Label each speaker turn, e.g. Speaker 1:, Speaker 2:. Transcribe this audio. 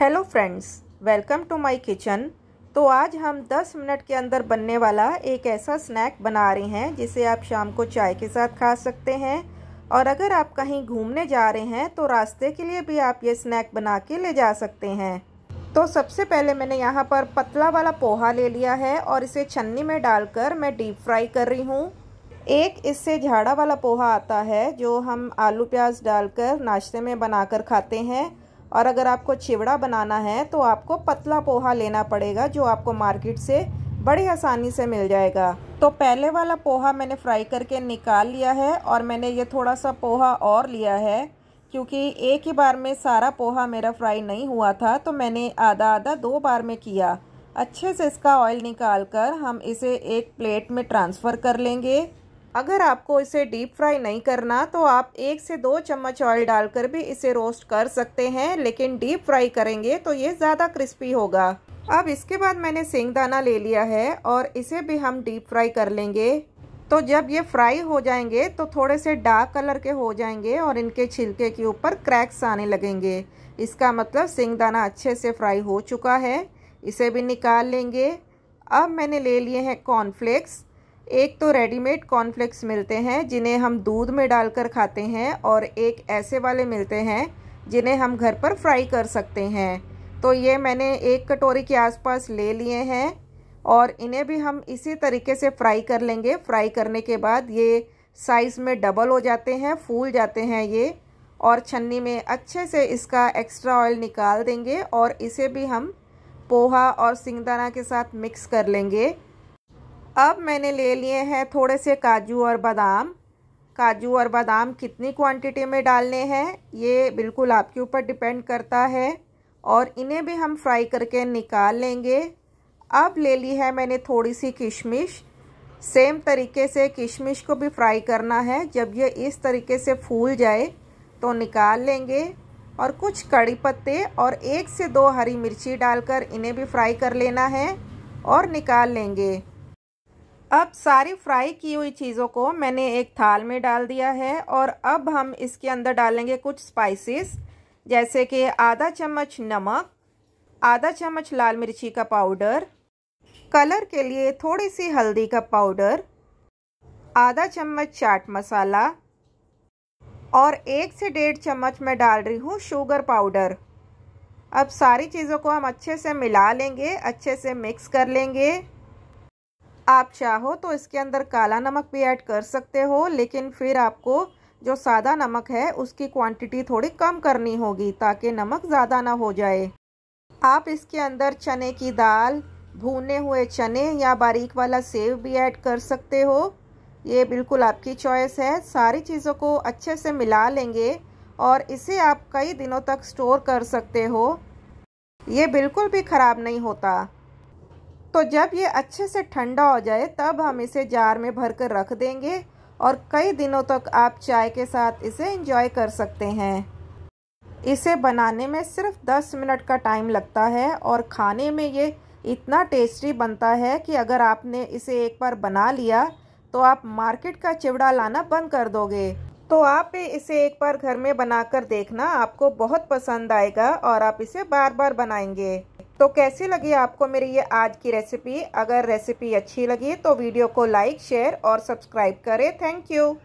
Speaker 1: hello friends welcome to my kitchen तो आज हम 10 मिनट के अंदर बनने वाला एक ऐसा स्नैक बना रहे हैं जिसे आप शाम को चाय के साथ खा सकते हैं और अगर आप कहीं घूमने जा रहे हैं तो रास्ते के लिए भी आप ये स्नैक बना के ले जा सकते हैं तो सबसे पहले मैंने यहाँ पर पतला वाला पोहा ले लिया है और इसे छन्नी में डालकर मैं डीप फ्राई कर रही हूँ एक इससे झाड़ा वाला पोहा आता है जो हम आलू प्याज डालकर नाश्ते में बनाकर खाते हैं और अगर आपको चिवड़ा बनाना है तो आपको पतला पोहा लेना पड़ेगा जो आपको मार्केट से बड़ी आसानी से मिल जाएगा तो पहले वाला पोहा मैंने फ्राई करके निकाल लिया है और मैंने ये थोड़ा सा पोहा और लिया है क्योंकि एक ही बार में सारा पोहा मेरा फ्राई नहीं हुआ था तो मैंने आधा आधा दो बार में किया अच्छे से इसका ऑयल निकाल कर हम इसे एक प्लेट में ट्रांसफ़र कर लेंगे अगर आपको इसे डीप फ्राई नहीं करना तो आप एक से दो चम्मच ऑयल डालकर भी इसे रोस्ट कर सकते हैं लेकिन डीप फ्राई करेंगे तो ये ज़्यादा क्रिस्पी होगा अब इसके बाद मैंने सेंगदाना ले लिया है और इसे भी हम डीप फ्राई कर लेंगे तो जब ये फ्राई हो जाएंगे तो थोड़े से डार्क कलर के हो जाएंगे और इनके छिलके के ऊपर क्रैक्स आने लगेंगे इसका मतलब सेंगदाना अच्छे से फ्राई हो चुका है इसे भी निकाल लेंगे अब मैंने ले लिए हैं कॉर्नफ्लेक्स एक तो रेडीमेड कॉर्नफ्लेक्स मिलते हैं जिन्हें हम दूध में डालकर खाते हैं और एक ऐसे वाले मिलते हैं जिन्हें हम घर पर फ्राई कर सकते हैं तो ये मैंने एक कटोरी के आसपास ले लिए हैं और इन्हें भी हम इसी तरीके से फ्राई कर लेंगे फ्राई करने के बाद ये साइज़ में डबल हो जाते हैं फूल जाते हैं ये और छन्नी में अच्छे से इसका एक्स्ट्रा ऑयल निकाल देंगे और इसे भी हम पोहा और सिंगदाना के साथ मिक्स कर लेंगे अब मैंने ले लिए हैं थोड़े से काजू और बादाम काजू और बादाम कितनी क्वांटिटी में डालने हैं ये बिल्कुल आपके ऊपर डिपेंड करता है और इन्हें भी हम फ्राई करके निकाल लेंगे अब ले ली है मैंने थोड़ी सी किशमिश सेम तरीके से किशमिश को भी फ्राई करना है जब ये इस तरीके से फूल जाए तो निकाल लेंगे और कुछ कड़ी पत्ते और एक से दो हरी मिर्ची डालकर इन्हें भी फ्राई कर लेना है और निकाल लेंगे अब सारी फ्राई की हुई चीज़ों को मैंने एक थाल में डाल दिया है और अब हम इसके अंदर डालेंगे कुछ स्पाइसेस जैसे कि आधा चम्मच नमक आधा चम्मच लाल मिर्ची का पाउडर कलर के लिए थोड़ी सी हल्दी का पाउडर आधा चम्मच चाट मसाला और एक से डेढ़ चम्मच मैं डाल रही हूँ शुगर पाउडर अब सारी चीज़ों को हम अच्छे से मिला लेंगे अच्छे से मिक्स कर लेंगे आप चाहो तो इसके अंदर काला नमक भी ऐड कर सकते हो लेकिन फिर आपको जो सादा नमक है उसकी क्वांटिटी थोड़ी कम करनी होगी ताकि नमक ज़्यादा ना हो जाए आप इसके अंदर चने की दाल भूने हुए चने या बारीक वाला सेव भी ऐड कर सकते हो ये बिल्कुल आपकी चॉइस है सारी चीज़ों को अच्छे से मिला लेंगे और इसे आप कई दिनों तक स्टोर कर सकते हो ये बिल्कुल भी ख़राब नहीं होता तो जब ये अच्छे से ठंडा हो जाए तब हम इसे जार में भर कर रख देंगे और कई दिनों तक आप चाय के साथ इसे इंजॉय कर सकते हैं इसे बनाने में सिर्फ 10 मिनट का टाइम लगता है और खाने में ये इतना टेस्टी बनता है कि अगर आपने इसे एक बार बना लिया तो आप मार्केट का चिवड़ा लाना बंद कर दोगे तो आप इसे एक बार घर में बनाकर देखना आपको बहुत पसंद आएगा और आप इसे बार बार बनाएंगे तो कैसी लगी आपको मेरी ये आज की रेसिपी अगर रेसिपी अच्छी लगी तो वीडियो को लाइक शेयर और सब्सक्राइब करें थैंक यू